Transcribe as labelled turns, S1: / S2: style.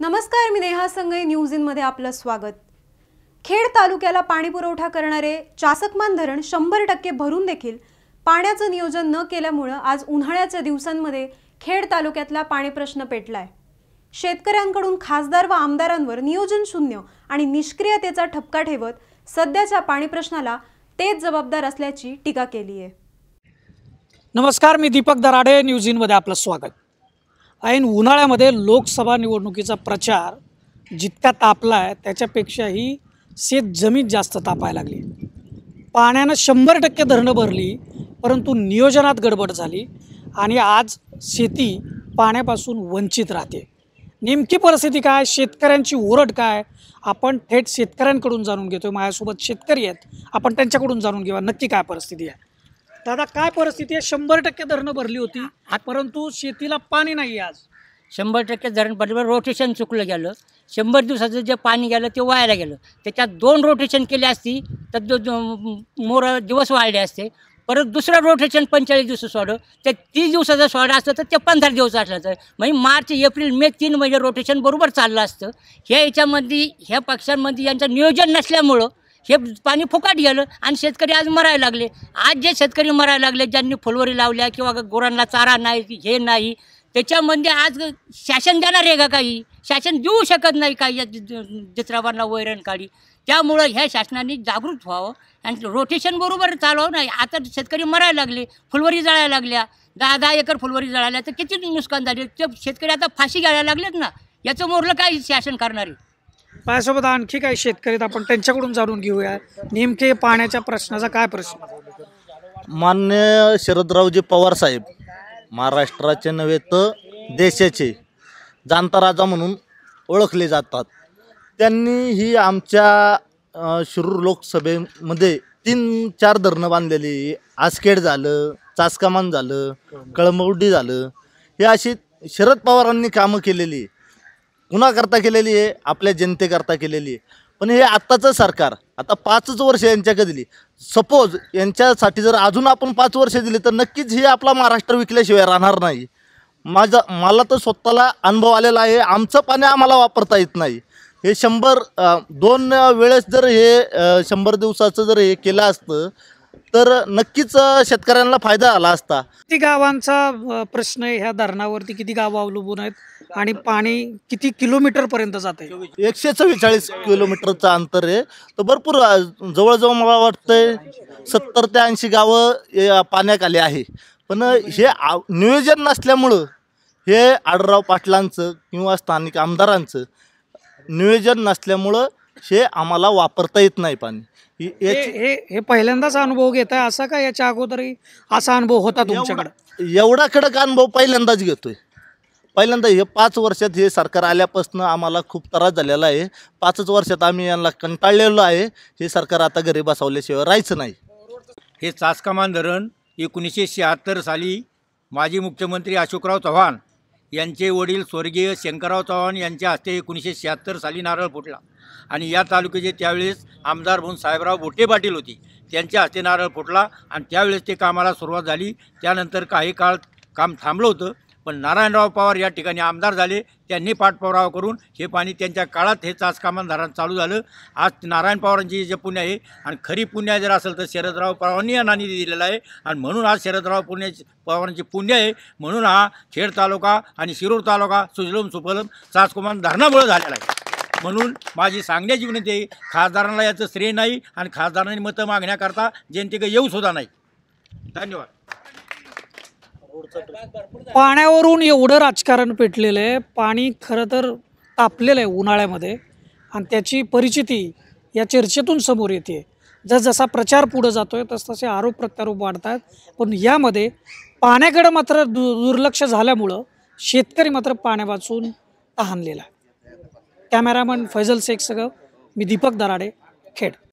S1: नमस्कार मी नेहा संघ news in मध्ये आपलं स्वागत खेड तालुक्याला पाणी पुरवठा करणारे चासकमान धरण शंभर टक्के भरून देखील पाण्याचं नियोजन न केल्यामुळं आज उन्हाळ्याच्या दिवसांमध्ये खेड तालुक्यातला पाणी प्रश्न पेटलाय शेतकऱ्यांकडून खासदार व आमदारांवर नियोजन शून्य आणि निष्क्रियतेचा ठपका ठेवत सध्याच्या पाणी प्रश्नाला तेच जबाबदार असल्याची टीका केली आहे
S2: नमस्कार मी दीपक दराडे न्यूज इनमध्ये आपलं स्वागत ऐन उन्हाळ्यामध्ये लोकसभा निवडणुकीचा प्रचार जितका तापला आहे त्याच्यापेक्षाही शेत जमीन जास्त तापायला लागली पाण्यानं शंभर टक्के धरणं भरली परंतु नियोजनात गडबड झाली आणि आज शेती पाण्यापासून वंचित राहते नेमकी परिस्थिती काय शेतकऱ्यांची ओरड काय आपण थेट शेतकऱ्यांकडून जाणून घेतो माझ्यासोबत शेतकरी आहेत आपण त्यांच्याकडून जाणून घेऊया नक्की काय परिस्थिती आहे दादा काय परिस्थिती आहे शंभर
S3: टक्के धरणं भरली होती परंतु शेतीला पाणी नाही आज शंभर टक्के धरण भरलं रोटेशन चुकलं गेलं शंभर दिवसाचं जे पाणी गेलं ते वायाला गेलं त्याच्यात दोन रोटेशन केले असती तर जो मोर दिवस वाढले असते परत दुसरं रोटेशन पंचेचाळीस दिवस सोडं ते तीस दिवसाचं सोडं असतं तर ते पंधरा दिवस असलं तर म्हणजे मार्च एप्रिल मे तीन महिने रोटेशन बरोबर चाललं असतं ह्या याच्यामध्ये ह्या पक्षांमध्ये यांचं नियोजन नसल्यामुळं हे पाणी फुकाट गेलं आणि शेतकरी आज मरायला लागले आज जे शेतकरी मरायला लागले ज्यांनी फुलवरी लावल्या किंवा गुरांना चारा नाही हे नाही त्याच्यामध्ये आज शासन देणार आहे का काही शासन देऊ शकत नाही काही या जत्राबांना वैरण काढी त्यामुळं ह्या शासनाने जागृत व्हावं आणि रोटेशन बरोबर चालवावं नाही आता शेतकरी मरायला लागले फुलवरी जळायला लागल्या दहा दहा एकर फुलवरी जळाल्या तर किती नुकसान झाले ते शेतकरी आता फाशी घ्यायला लागलेत ना याचं मोरलं काय शासन करणार आहे
S2: माझ्यासोबत आणखी काही शेतकरी आपण त्यांच्याकडून जाणून घेऊया नेमके पाण्याच्या प्रश्नाचा काय प्रश्न
S4: मान्य शरदरावजी पवार साहेब महाराष्ट्राचे नव्हे तर देशाचे जाणता राजा म्हणून ओळखले जातात त्यांनी ही आमच्या शिरूर लोकसभेमध्ये तीन चार धरणं बांधलेली आसखेड झालं चासकामान झालं कळमवडी झालं हे अशी शरद पवारांनी कामं केलेली कुणाकरता केलेली आहे आपल्या जनतेकरता केलेली आहे पण हे आत्ताचं सरकार आता पाचच वर्ष यांच्याकडे दिली सपोज यांच्यासाठी जर अजून आपण पाच वर्ष दिली तर नक्कीच हे आपला महाराष्ट्र विकल्याशिवाय राहणार नाही माझा मला तर स्वतःला अनुभव आलेला आहे आमचं पाणी आम्हाला वापरता येत नाही हे शंभर दोन वेळेस जर हे शंभर दिवसाचं जर हे केलं असतं तर नक्कीच शेतकऱ्यांना फायदा आला असता
S2: किती गावांचा प्रश्न ह्या धरणावरती किती गावं अवलंबून आहेत आणि पाणी किती किलोमीटर पर्यंत जाते एकशे
S4: चव्वेचाळीस किलोमीटरचं अंतर आहे तर भरपूर जवळजवळ मला वाटतंय सत्तर ते ऐंशी गावं पाण्याखाली आहे पण हे नियोजन नसल्यामुळं हे आडराव पाटलांचं किंवा स्थानिक आमदारांचं नियोजन नसल्यामुळं हे आम्हाला वापरता येत नाही पाणी हे
S2: हे पहिल्यांदाच
S4: अनुभव घेत आहे असा का याच्या अगोदर असा अनुभव होता तुमच्याकडे एवढा कडक अनुभव पहिल्यांदाच घेतोय पहिल्यांदा हे पाच वर्षात हे सरकार आल्यापासून आम्हाला खूप त्रास झालेला आहे पाचच वर्षात आम्ही यांना कंटाळलेलो आहे हे सरकार आता घरी बसवल्याशिवाय राहायचं नाही
S1: हे चासकामान धरण एकोणीसशे शहात्तर साली माजी मुख्यमंत्री अशोकराव चव्हाण यांचे वडील स्वर्गीय शंकरराव चव्हाण यांच्या हस्ते एकोणीसशे शहात्तर साली नारळ फुटला आणि या तालुक्याचे त्यावेळेस आमदार म्हणून साहेबराव बोटे पाटील होते त्यांच्या हस्ते नारळ फुटला आणि त्यावेळेस ते कामाला सुरुवात झाली त्यानंतर काही काळ काम थांबलं होतं पण नारायणराव पवार या ठिकाणी आमदार झाले त्यांनी पाठपुरावा करून हे पाणी त्यांच्या काळात हे चाचकामान धरण चालू झालं आज नारायण पवारांची जे पुण्य आहे आणि खरी पुण्य जर असेल तर शरदराव पवारांनी या नाणी दिलेला आहे आणि म्हणून आज शरदराव पुण्या पवारांची पुण्य आहे म्हणून हा खेड तालुका आणि शिरूर तालुका सुजलम सुफलम चाचकमान धरणामुळे झालेला आहे म्हणून माझी सांगण्याची विनंती आहे खासदारांना याचं श्रेय नाही आणि खासदारांनी मतं मागण्याकरता जनतेकडे येऊसुद्धा नाही धन्यवाद
S2: पाण्यावरून एवढं राजकारण पेटलेलं आहे पाणी खरं तर तापलेलं आहे उन्हाळ्यामध्ये आणि त्याची परिचिती या चर्चेतून समोर येते जस जसा प्रचार पुढं जातो आहे तसतसे आरोप प्रत्यारोप वाढत आहेत पण यामध्ये पाण्याकडं मात्र दु दुर्लक्ष झाल्यामुळं शेतकरी मात्र पाण्यावाचून तहानलेला आहे कॅमेरामन फैजल शेख सगळं मी दीपक दराडे खेड